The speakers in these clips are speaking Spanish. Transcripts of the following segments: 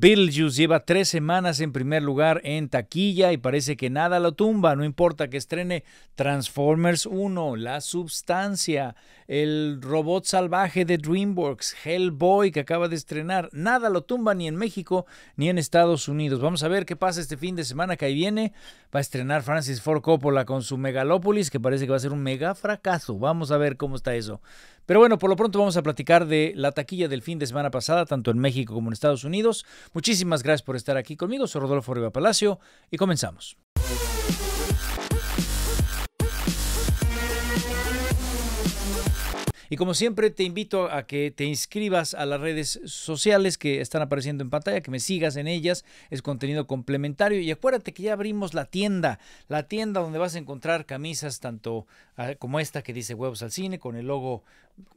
Beetlejuice lleva tres semanas en primer lugar en taquilla y parece que nada lo tumba. No importa que estrene Transformers 1, La Substancia, el robot salvaje de DreamWorks, Hellboy que acaba de estrenar. Nada lo tumba ni en México ni en Estados Unidos. Vamos a ver qué pasa este fin de semana que ahí viene va a estrenar Francis Ford Coppola con su Megalópolis, que parece que va a ser un mega fracaso. Vamos a ver cómo está eso. Pero bueno, por lo pronto vamos a platicar de la taquilla del fin de semana pasada, tanto en México como en Estados Unidos. Muchísimas gracias por estar aquí conmigo. Soy Rodolfo Riva Palacio y comenzamos. Y como siempre te invito a que te inscribas a las redes sociales que están apareciendo en pantalla, que me sigas en ellas, es contenido complementario. Y acuérdate que ya abrimos la tienda, la tienda donde vas a encontrar camisas tanto ah, como esta que dice Huevos al Cine con el logo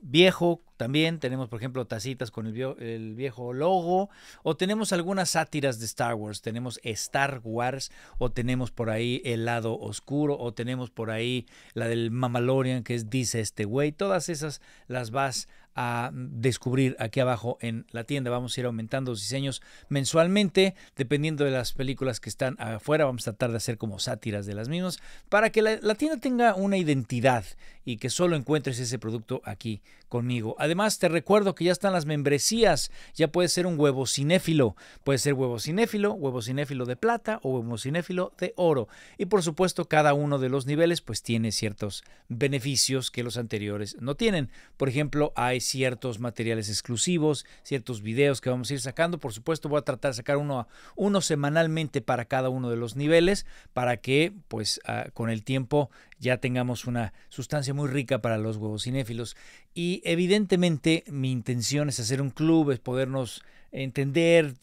viejo también. Tenemos, por ejemplo, tacitas con el, viejo logo. O tenemos algunas sátiras de Star Wars. Tenemos Star Wars. O tenemos por ahí El lado oscuro. O tenemos por ahí la del Mamalorian, que es Dice este güey. Todas esas las vas a descubrir aquí abajo en la tienda. Vamos a ir aumentando los diseños mensualmente, dependiendo de las películas que están afuera. Vamos a tratar de hacer como sátiras de las mismas para que la tienda tenga una identidad y que solo encuentres ese producto aquí conmigo. Además, te recuerdo que ya están las membresías. Ya puede ser un huevo cinéfilo. Puede ser huevo cinéfilo, huevo cinéfilo de plata o huevo cinéfilo de oro. Y por supuesto, cada uno de los niveles pues tiene ciertos beneficios que los anteriores no tienen. Por ejemplo, hay ciertos materiales exclusivos, ciertos videos que vamos a ir sacando. Por supuesto, voy a tratar de sacar uno, uno semanalmente para cada uno de los niveles para que pues ah, con el tiempo ya tengamos una sustancia muy rica para los huevos cinéfilos. Y evidentemente mi intención es hacer un club, es podernos entender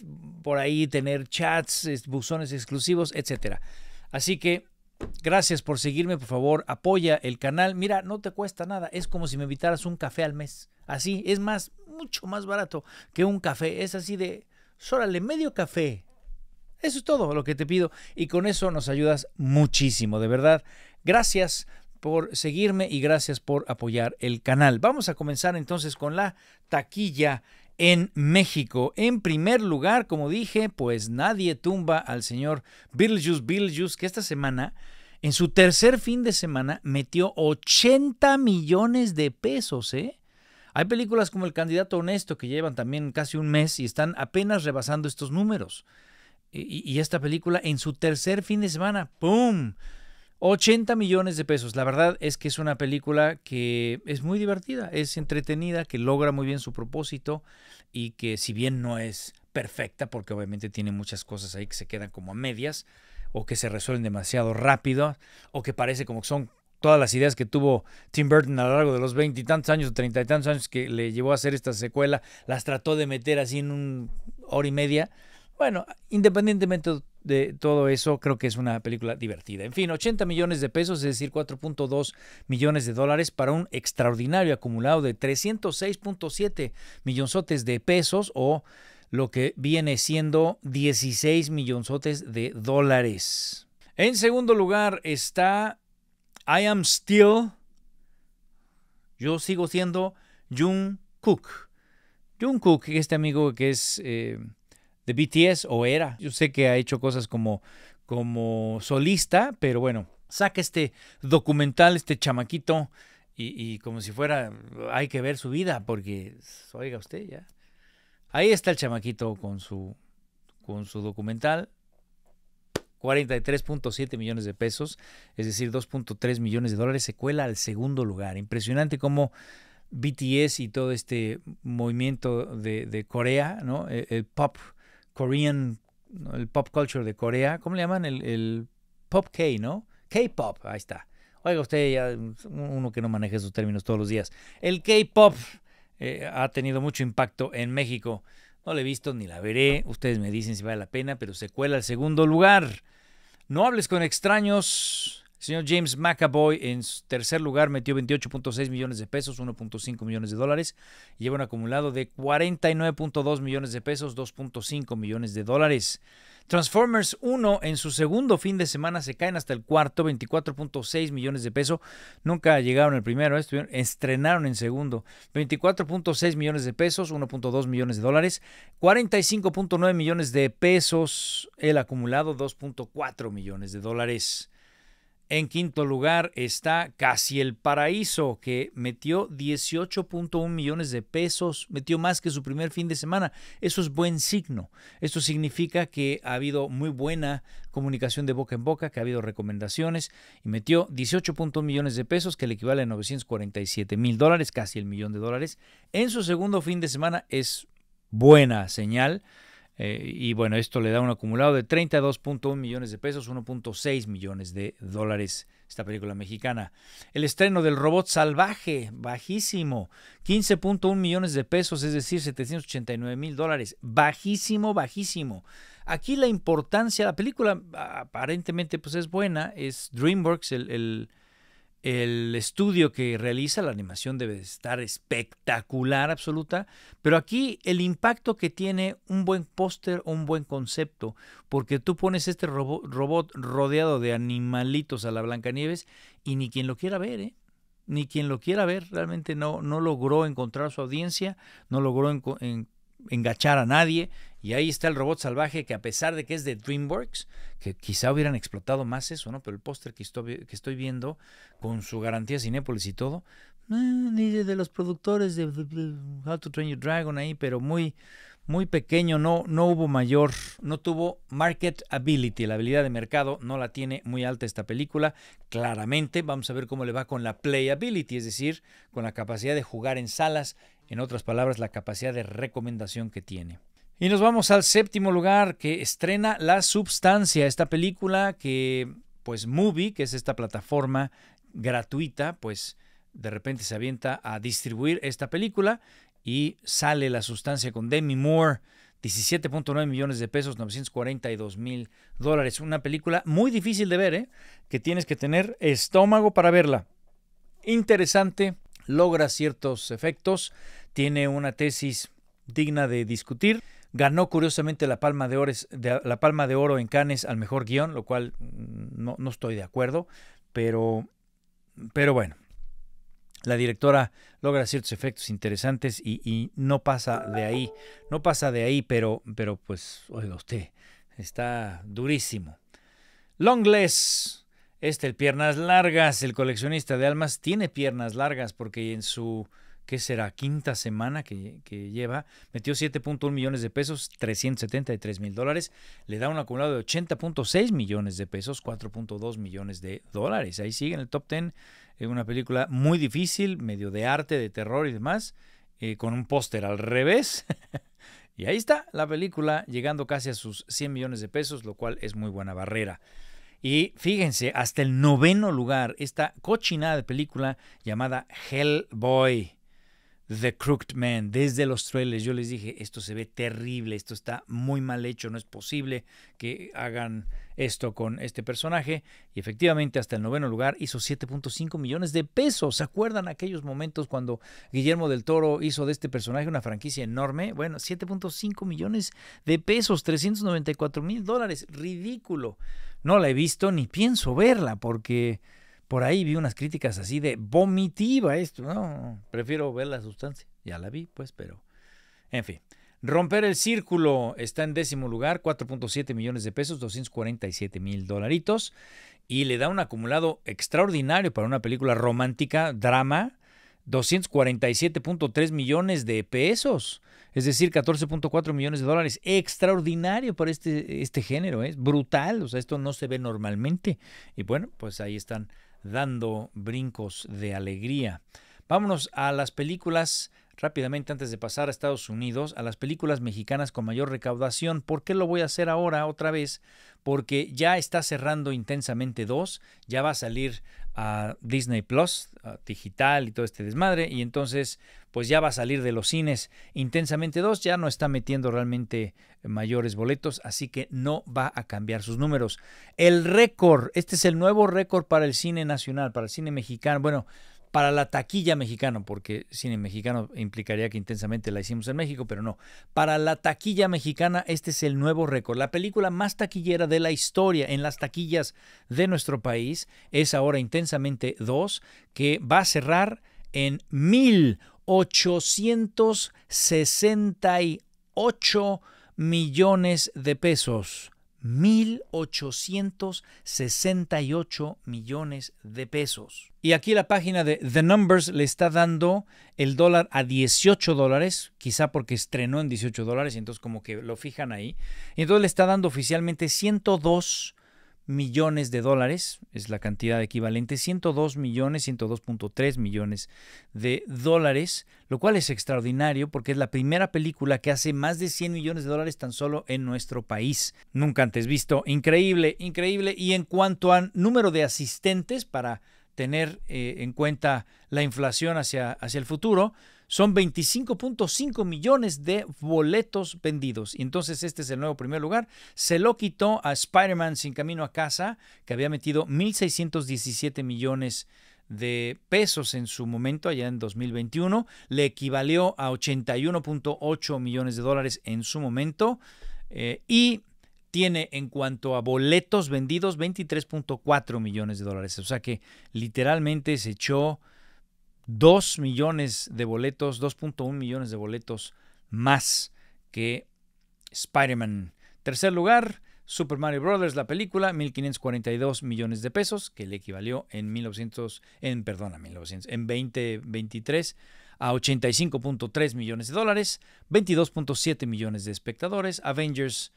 por ahí, tener chats, buzones exclusivos, etc. Así que gracias por seguirme, por favor, apoya el canal. Mira, no te cuesta nada, es como si me invitaras un café al mes. Así, es más, mucho más barato que un café. Es así de, sórale, medio café. Eso es todo lo que te pido y con eso nos ayudas muchísimo, de verdad. Gracias por seguirme y gracias por apoyar el canal. Vamos a comenzar entonces con la taquilla en México. En primer lugar, como dije, pues nadie tumba al señor Bill billius que esta semana en su tercer fin de semana metió 80 millones de pesos, ¿eh? Hay películas como El candidato honesto que llevan también casi un mes y están apenas rebasando estos números. Y, y esta película en su tercer fin de semana, ¡pum! 80 millones de pesos. La verdad es que es una película que es muy divertida, es entretenida, que logra muy bien su propósito y que si bien no es perfecta, porque obviamente tiene muchas cosas ahí que se quedan como a medias o que se resuelven demasiado rápido o que parece como que son todas las ideas que tuvo Tim Burton a lo largo de los veintitantos años o treinta y tantos años que le llevó a hacer esta secuela, las trató de meter así en una hora y media bueno, independientemente de todo eso, creo que es una película divertida. En fin, 80 millones de pesos, es decir, 4.2 millones de dólares para un extraordinario acumulado de 306.7 millonzotes de pesos o lo que viene siendo 16 millonzotes de dólares. En segundo lugar está I Am Still. Yo sigo siendo Jung Cook. Jung Cook, este amigo que es... Eh, de BTS o era. Yo sé que ha hecho cosas como, como solista, pero bueno, saca este documental, este chamaquito, y, como si fuera, hay que ver su vida, porque, oiga usted ya. Ahí está el chamaquito con su, con su documental. 43.7 millones de pesos, es decir, 2.3 millones de dólares, se cuela al segundo lugar. Impresionante cómo BTS y todo este movimiento de, Corea, ¿no? E, el pop Korean, el pop culture de Corea, ¿cómo le llaman? El, pop K, ¿no? K-pop, ahí está. Oiga, usted ya, uno que no maneja esos términos todos los días. El K-pop eh, ha tenido mucho impacto en México. No la he visto ni la veré. Ustedes me dicen si vale la pena, pero se cuela al segundo lugar. No hables con extraños. El señor James McAvoy en tercer lugar metió 28.6 millones de pesos, 1.5 millones de dólares. lleva un acumulado de 49.2 millones de pesos, 2.5 millones de dólares. Transformers 1 en su segundo fin de semana se caen hasta el cuarto, 24.6 millones de pesos. Nunca llegaron el primero, ¿eh? estrenaron en segundo. 24.6 millones de pesos, 1.2 millones de dólares. 45.9 millones de pesos el acumulado, 2.4 millones de dólares. En quinto lugar está Casi el Paraíso, que metió 18.1 millones de pesos, metió más que su primer fin de semana. Eso es buen signo. Esto significa que ha habido muy buena comunicación de boca en boca, que ha habido recomendaciones y metió 18.1 millones de pesos, que le equivale a 947 mil dólares, casi el millón de dólares. En su segundo fin de semana es buena señal. Eh, y bueno, esto le da un acumulado de 32.1 millones de pesos, 1.6 millones de dólares esta película mexicana. El estreno del robot salvaje, bajísimo, 15.1 millones de pesos, es decir, 789 mil dólares, bajísimo, bajísimo. Aquí la importancia, de la película aparentemente pues es buena, es DreamWorks, el el estudio que realiza, la animación debe estar espectacular, absoluta, pero aquí el impacto que tiene un buen póster o un buen concepto, porque tú pones este robot rodeado de animalitos a la Blancanieves y ni quien lo quiera ver, ¿eh? Ni quien lo quiera ver, realmente no, no logró encontrar su audiencia, no logró encontrar en, engachar a nadie. Y ahí está el robot salvaje que a pesar de que es de DreamWorks, que quizá hubieran explotado más eso, ¿no? Pero el póster que estoy, que estoy viendo, con su garantía Cinépolis y todo, ni eh, de los productores de How to Train Your Dragon ahí, pero muy, muy pequeño, no, no hubo mayor, no tuvo market ability, la habilidad de mercado no la tiene muy alta esta película. Claramente vamos a ver cómo le va con la playability, es decir, con la capacidad de jugar en salas en otras palabras, la capacidad de recomendación que tiene. Y nos vamos al séptimo lugar que estrena La Substancia, esta película que, pues, Movie, que es esta plataforma gratuita, pues, de repente se avienta a distribuir esta película y sale La Sustancia con Demi Moore. 17.9 millones de pesos, 942 mil dólares. Una película muy difícil de ver, ¿eh? que tienes que tener estómago para verla. Interesante, logra ciertos efectos tiene una tesis digna de discutir. Ganó curiosamente la palma de, la palma de oro en Canes al mejor guión, lo cual mm, no, estoy de acuerdo, pero, pero bueno, la directora logra ciertos efectos interesantes y, no pasa de ahí, no pasa de ahí, pero, pero pues, oiga usted, está durísimo. Longless, este, el piernas largas, el coleccionista de almas, tiene piernas largas porque en su que será? Quinta semana que, lleva, metió 7.1 millones de pesos, 373 mil dólares, le da un acumulado de 80.6 millones de pesos, 4.2 millones de dólares. Ahí sigue en el top 10, eh, una película muy difícil, medio de arte, de terror y demás, eh, con un póster al revés. y ahí está la película llegando casi a sus 100 millones de pesos, lo cual es muy buena barrera. Y fíjense, hasta el noveno lugar, esta cochinada de película llamada Hellboy The Crooked Man, desde los trailers yo les dije, esto se ve terrible, esto está muy mal hecho, no es posible que hagan esto con este personaje. Y efectivamente hasta el noveno lugar hizo 7.5 millones de pesos. ¿Se acuerdan aquellos momentos cuando Guillermo del Toro hizo de este personaje una franquicia enorme? Bueno, 7.5 millones de pesos, 394 mil dólares, ridículo. No la he visto ni pienso verla porque por ahí vi unas críticas así de vomitiva esto. No, prefiero ver la sustancia. Ya la vi, pues, pero. En fin. Romper el círculo está en décimo lugar, 4.7 millones de pesos, 247 mil dolaritos. Y le da un acumulado extraordinario para una película romántica, drama, 247.3 millones de pesos. Es decir, 14.4 millones de dólares. Extraordinario para este, este género, es ¿eh? brutal. O sea, esto no se ve normalmente. Y bueno, pues ahí están dando brincos de alegría. Vámonos a las películas rápidamente antes de pasar a Estados Unidos a las películas mexicanas con mayor recaudación. ¿Por qué lo voy a hacer ahora otra vez? Porque ya está cerrando intensamente dos, ya va a salir a Disney Plus digital y todo este desmadre y entonces pues ya va a salir de los cines intensamente dos, ya no está metiendo realmente mayores boletos, así que no va a cambiar sus números. El récord, este es el nuevo récord para el cine nacional, para el cine mexicano. Bueno, para la taquilla mexicana, porque cine mexicano implicaría que intensamente la hicimos en México, pero no. Para la taquilla mexicana, este es el nuevo récord. La película más taquillera de la historia en las taquillas de nuestro país es ahora Intensamente 2, que va a cerrar en 1.868 millones de pesos. 1.868 millones de pesos. Y aquí la página de The Numbers le está dando el dólar a 18 dólares, quizá porque estrenó en 18 dólares, entonces como que lo fijan ahí. Y entonces le está dando oficialmente 102 millones de dólares, es la cantidad equivalente, 102 millones, 102.3 millones de dólares, lo cual es extraordinario porque es la primera película que hace más de 100 millones de dólares tan solo en nuestro país. Nunca antes visto, increíble, increíble. Y en cuanto al número de asistentes, para tener eh, en cuenta la inflación hacia, hacia el futuro, son 25.5 millones de boletos vendidos. Y entonces este es el nuevo primer lugar. Se lo quitó a Spider-Man Sin Camino a Casa, que había metido 1.617 millones de pesos en su momento, allá en 2021. Le equivalió a 81.8 millones de dólares en su momento. Eh, y tiene en cuanto a boletos vendidos 23.4 millones de dólares. O sea que literalmente se echó 2 millones de boletos, 2.1 millones de boletos más que Spider-Man. Tercer lugar, Super Mario Brothers, la película, 1542 millones de pesos, que le equivalió en 1900, en en 2023 a 85.3 millones de dólares, 22.7 millones de espectadores. Avengers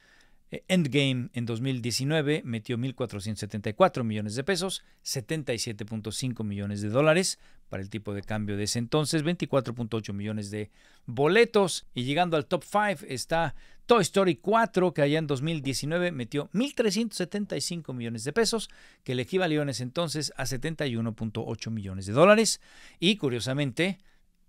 eh, Endgame en 2019 metió 1.474 millones de pesos, 77.5 millones de dólares, para el tipo de cambio de ese entonces, 24.8 millones de boletos. Y llegando al top 5 está Toy Story 4, que allá en 2019 metió 1.375 millones de pesos, que le equivalieron en ese entonces a 71.8 millones de dólares. Y curiosamente,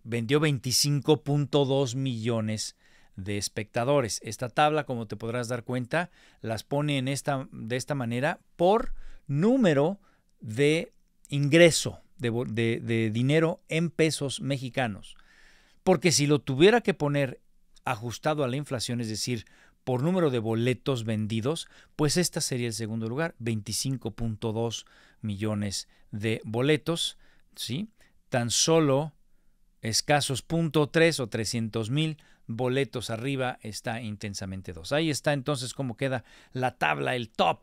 vendió 25.2 millones de espectadores. Esta tabla, como te podrás dar cuenta, las pone en esta, de esta manera por número de ingreso de, dinero en pesos mexicanos. Porque si lo tuviera que poner ajustado a la inflación, es decir, por número de boletos vendidos, pues esta sería el segundo lugar, 25.2 millones de boletos, ¿sí? Tan solo escasos .3 o 300 mil boletos arriba está intensamente 2. Ahí está entonces cómo queda la tabla, el top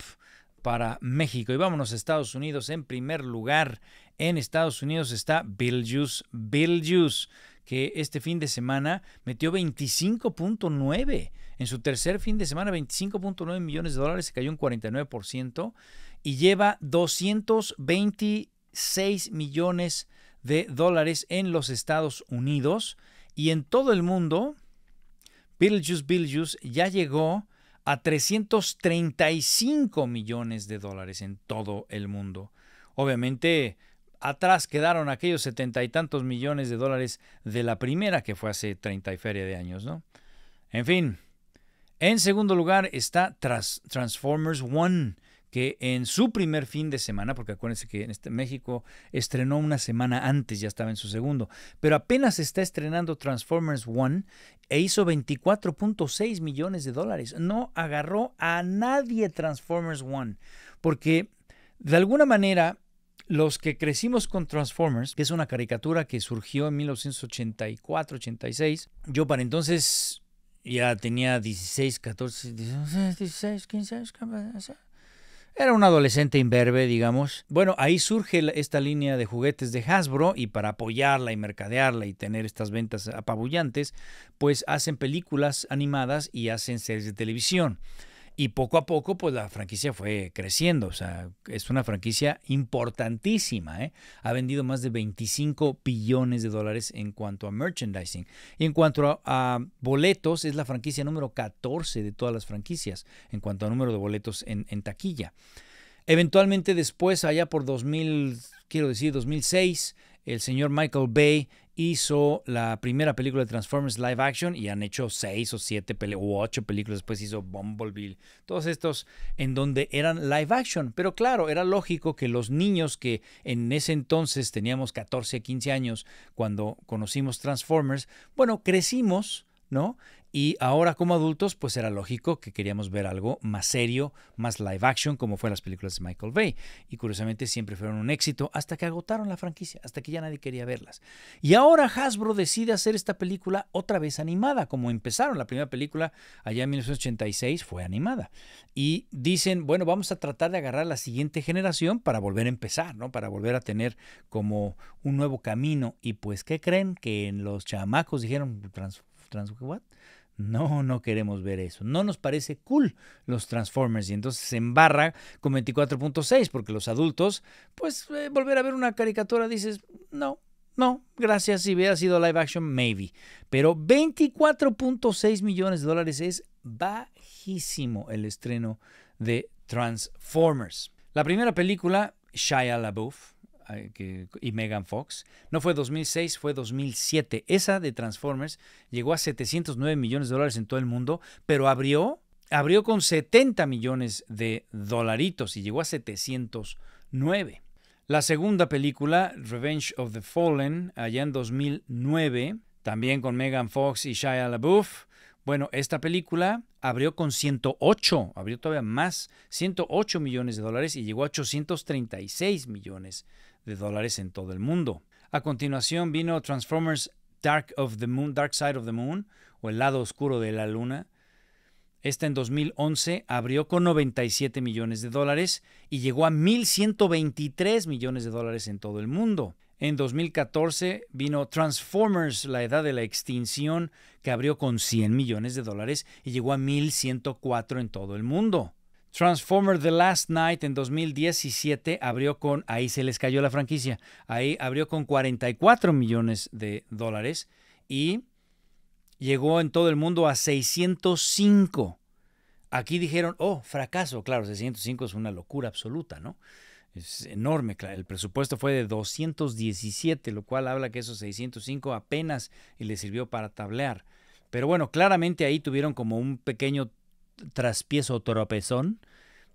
para México. Y vámonos a Estados Unidos en primer lugar en Estados Unidos está Bill Juice, que este fin de semana metió 25.9. En su tercer fin de semana, 25.9 millones de dólares, se cayó un 49% y lleva 226 millones de dólares en los Estados Unidos y en todo el mundo. Bill Beetlejuice ya llegó a 335 millones de dólares en todo el mundo. Obviamente, atrás quedaron aquellos setenta y tantos millones de dólares de la primera que fue hace treinta y feria de años, ¿no? En fin, en segundo lugar está Transformers One, que en su primer fin de semana, porque acuérdense que en este México estrenó una semana antes, ya estaba en su segundo, pero apenas está estrenando Transformers One e hizo 24.6 millones de dólares. No agarró a nadie Transformers One, porque de alguna manera los que crecimos con Transformers, que es una caricatura que surgió en 1984, 86, yo para entonces ya tenía 16, 14, 16, 15 años. Era un adolescente imberbe, digamos. Bueno, ahí surge esta línea de juguetes de Hasbro y para apoyarla y mercadearla y tener estas ventas apabullantes, pues hacen películas animadas y hacen series de televisión. Y poco a poco, pues la franquicia fue creciendo. O sea, es una franquicia importantísima. ¿eh? Ha vendido más de 25 billones de dólares en cuanto a merchandising. Y en cuanto a, boletos, es la franquicia número 14 de todas las franquicias en cuanto a número de boletos en, taquilla. Eventualmente después, allá por 2000, quiero decir 2006, el señor Michael Bay hizo la primera película de Transformers live action y han hecho seis o siete o ocho películas. Después hizo Bumblebee, todos estos en donde eran live action. Pero claro, era lógico que los niños que en ese entonces teníamos 14, 15 años cuando conocimos Transformers, bueno, crecimos, ¿no? Y ahora como adultos, pues era lógico que queríamos ver algo más serio, más live action, como fue las películas de Michael Bay. Y curiosamente siempre fueron un éxito hasta que agotaron la franquicia, hasta que ya nadie quería verlas. Y ahora Hasbro decide hacer esta película otra vez animada, como empezaron. La primera película allá en 1986 fue animada. Y dicen, bueno, vamos a tratar de agarrar la siguiente generación para volver a empezar, ¿no? Para volver a tener como un nuevo camino. Y pues, ¿qué creen? Que en los chamacos dijeron, trans, trans, no, no queremos ver eso. No nos parece cool los Transformers y entonces se embarra con 24.6 porque los adultos, pues eh, volver a ver una caricatura dices, no, no, gracias, si hubiera sido live action, maybe. Pero 24.6 millones de dólares es bajísimo el estreno de Transformers. La primera película, Shia LaBeouf, y Megan Fox. No fue 2006, fue 2007. Esa de Transformers llegó a 709 millones de dólares en todo el mundo, pero abrió, abrió con 70 millones de dolaritos y llegó a 709. La segunda película, Revenge of the Fallen, allá en 2009, también con Megan Fox y Shia LaBeouf. Bueno, esta película abrió con 108, abrió todavía más, 108 millones de dólares y llegó a 836 millones de dólares en todo el mundo. A continuación vino Transformers Dark of the Moon, Dark Side of the Moon, o El lado oscuro de la luna. Esta en 2011 abrió con 97 millones de dólares y llegó a 1.123 millones de dólares en todo el mundo. En 2014 vino Transformers, la edad de la extinción, que abrió con 100 millones de dólares y llegó a 1.104 en todo el mundo. Transformer The Last Night en 2017 abrió con, ahí se les cayó la franquicia, ahí abrió con 44 millones de dólares y llegó en todo el mundo a 605. Aquí dijeron, oh, fracaso, claro, 605 es una locura absoluta, ¿no? Es enorme, El presupuesto fue de 217, lo cual habla que esos 605 apenas le sirvió para tablear. Pero bueno, claramente ahí tuvieron como un pequeño Traspiezo o tropezón,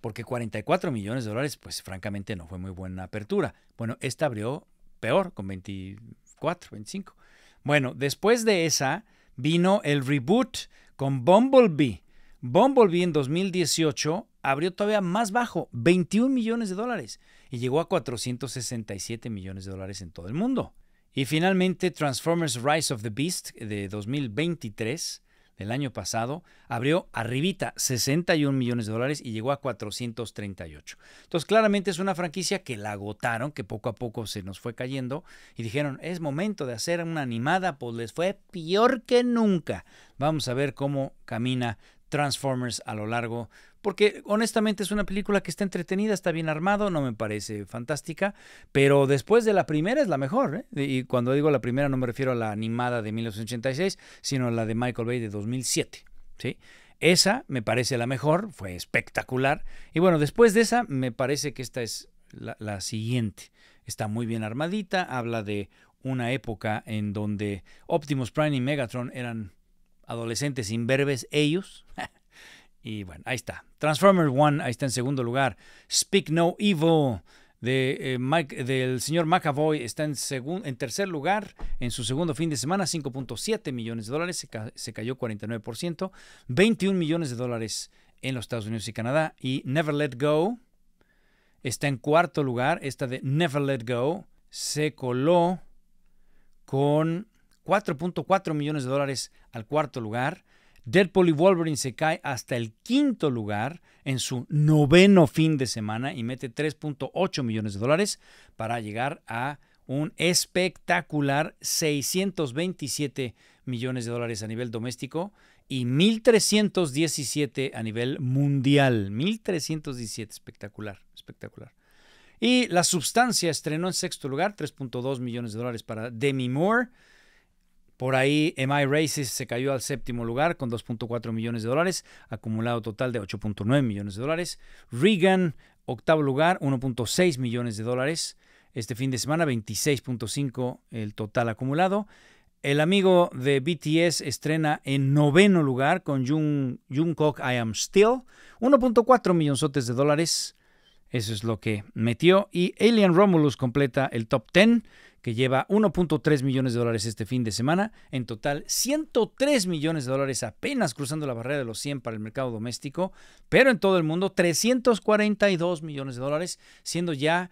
porque 44 millones de dólares, pues francamente no fue muy buena apertura. Bueno, esta abrió peor, con 24, 25. Bueno, después de esa vino el reboot con Bumblebee. Bumblebee en 2018 abrió todavía más bajo, 21 millones de dólares, y llegó a 467 millones de dólares en todo el mundo. Y finalmente Transformers Rise of the Beast de 2023 el año pasado abrió arribita 61 millones de dólares y llegó a 438. Entonces claramente es una franquicia que la agotaron, que poco a poco se nos fue cayendo y dijeron es momento de hacer una animada, pues les fue peor que nunca. Vamos a ver cómo camina Transformers a lo largo porque honestamente es una película que está entretenida, está bien armado, no me parece fantástica, pero después de la primera es la mejor. ¿eh? Y cuando digo la primera no me refiero a la animada de 1986, sino a la de Michael Bay de 2007. ¿sí? Esa me parece la mejor, fue espectacular. Y bueno, después de esa me parece que esta es la, la siguiente. Está muy bien armadita, habla de una época en donde Optimus Prime y Megatron eran adolescentes imberbes ellos. Y bueno, ahí está. Transformers One, ahí está en segundo lugar. Speak No Evil. Eh, del señor McAvoy está en, en tercer lugar en su segundo fin de semana, 5.7 millones de dólares, se, se cayó 49%, 21 millones de dólares en los Estados Unidos y Canadá. Y Never Let Go está en cuarto lugar, esta de Never Let Go se coló con 4.4 millones de dólares al cuarto lugar. Deadpool y Wolverine se cae hasta el quinto lugar en su noveno fin de semana y mete 3.8 millones de dólares para llegar a un espectacular 627 millones de dólares a nivel doméstico y 1.317 a nivel mundial. 1.317, espectacular, espectacular. Y La Substancia estrenó en sexto lugar, 3.2 millones de dólares para Demi Moore. Por ahí, MI Races se cayó al séptimo lugar con 2.4 millones de dólares, acumulado total de 8.9 millones de dólares. Regan, octavo lugar, 1.6 millones de dólares. Este fin de semana, 26.5 el total acumulado. El amigo de BTS estrena en noveno lugar con Jung, Jungkook I Am Still, 1.4 millonzotes de dólares. Eso es lo que metió. Y Alien Romulus completa el top 10 que lleva 1.3 millones de dólares este fin de semana. En total, 103 millones de dólares apenas cruzando la barrera de los 100 para el mercado doméstico, pero en todo el mundo 342 millones de dólares, siendo ya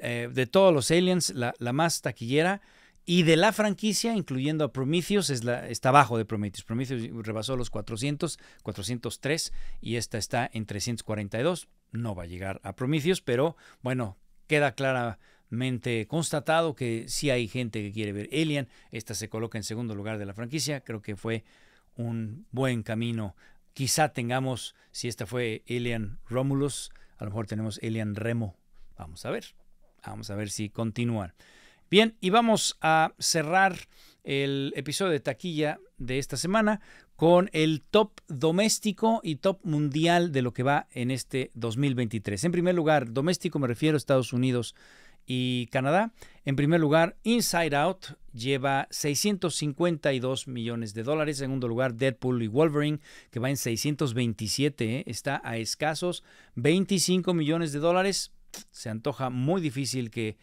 eh, de todos los aliens la, más taquillera. Y de la franquicia, incluyendo a Prometheus, está abajo de Prometheus. Prometheus rebasó los 400, 403 y esta está en 342. No va a llegar a Prometheus, pero bueno, queda clara constatado que sí hay gente que quiere ver Alien. Esta se coloca en segundo lugar de la franquicia. Creo que fue un buen camino. Quizá tengamos, si esta fue Alien Romulus, a lo mejor tenemos Alien Remo. Vamos a ver. Vamos a ver si continúan. Bien, y vamos a cerrar el episodio de taquilla de esta semana con el top doméstico y top mundial de lo que va en este 2023. En primer lugar, doméstico me refiero a Estados Unidos y Canadá. En primer lugar, Inside Out lleva 652 millones de dólares. En segundo lugar, Deadpool y Wolverine, que va en 627, ¿eh? está a escasos 25 millones de dólares. Se antoja muy difícil que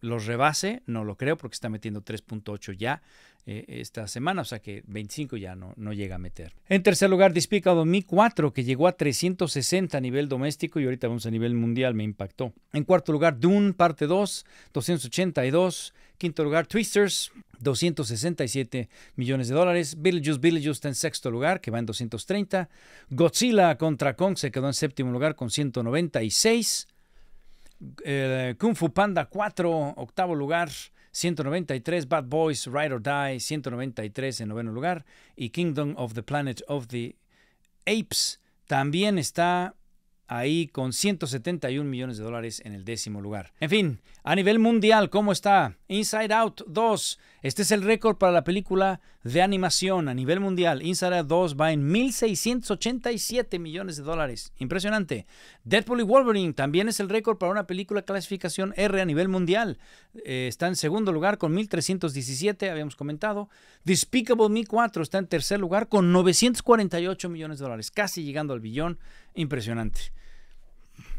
los rebase, no lo creo, porque está metiendo 3.8 ya eh, esta semana, o sea que 25 ya no, no llega a meter. En tercer lugar, Despicable Mi 4, que llegó a 360 a nivel doméstico y ahorita vamos a nivel mundial, me impactó. En cuarto lugar, Dune, parte 2, 282. Quinto lugar, Twisters, 267 millones de dólares. just Beetlejuice está en sexto lugar, que va en 230. Godzilla contra Kong se quedó en séptimo lugar con 196. Eh, Kung Fu Panda 4, octavo lugar. 193, Bad Boys, Ride or Die, 193 en noveno lugar. Y Kingdom of the Planet of the Apes también está ahí con 171 millones de dólares en el décimo lugar. En fin, a nivel mundial, ¿cómo está? Inside Out 2 este es el récord para la película de animación a nivel mundial. Inside 2 va en 1.687 millones de dólares. Impresionante. Deadpool y Wolverine también es el récord para una película clasificación R a nivel mundial. Eh, está en segundo lugar con 1.317, habíamos comentado. Despicable Me 4 está en tercer lugar con 948 millones de dólares, casi llegando al billón. Impresionante.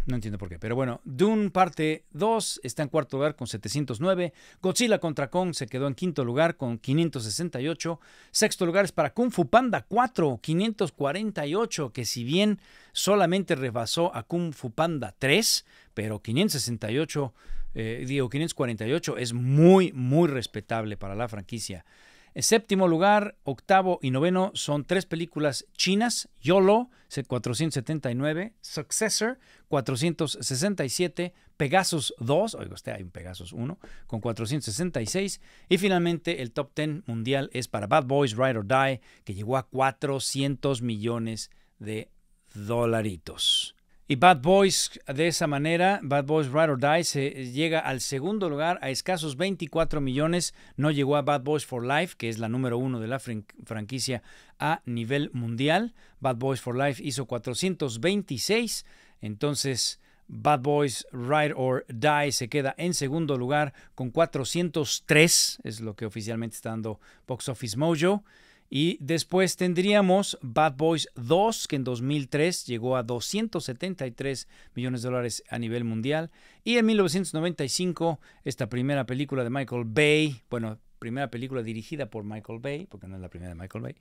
No entiendo por qué. Pero bueno, Dune parte 2 está en cuarto lugar con 709. Godzilla contra Kong se quedó en quinto lugar con 568. Sexto lugar es para Kung Fu Panda 4, 548, que si bien solamente rebasó a Kung Fu Panda 3, pero 568, eh, digo, 548 es muy, muy respetable para la franquicia. En séptimo lugar, octavo y noveno son tres películas chinas, YOLO 479, Successor 467, Pegasus 2, oiga usted, hay un Pegasus 1 con 466 y finalmente el top 10 mundial es para Bad Boys Ride or Die que llegó a 400 millones de dolaritos. Y Bad Boys, de esa manera, Bad Boys Ride or Die, se llega al segundo lugar a escasos 24 millones. No llegó a Bad Boys for Life, que es la número uno de la franquicia a nivel mundial. Bad Boys for Life hizo 426. Entonces, Bad Boys Ride or Die se queda en segundo lugar con 403. Es lo que oficialmente está dando Box Office Mojo. Y después tendríamos Bad Boys 2, que en 2003 llegó a 273 millones de dólares a nivel mundial. Y en 1995, esta primera película de Michael Bay, bueno, primera película dirigida por Michael Bay, porque no es la primera de Michael Bay,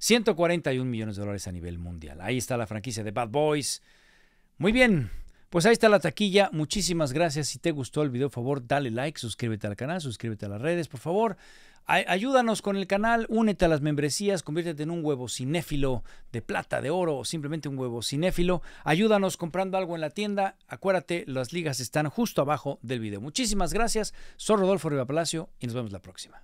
141 millones de dólares a nivel mundial. Ahí está la franquicia de Bad Boys. Muy bien, pues ahí está la taquilla. Muchísimas gracias. Si te gustó el video, por favor, dale like, suscríbete al canal, suscríbete a las redes, por favor. Ayúdanos con el canal, únete a las membresías, conviértete en un huevo cinéfilo de plata, de oro o simplemente un huevo cinéfilo. Ayúdanos comprando algo en la tienda. Acuérdate, las ligas están justo abajo del video. Muchísimas gracias. Soy Rodolfo Riva Palacio y nos vemos la próxima.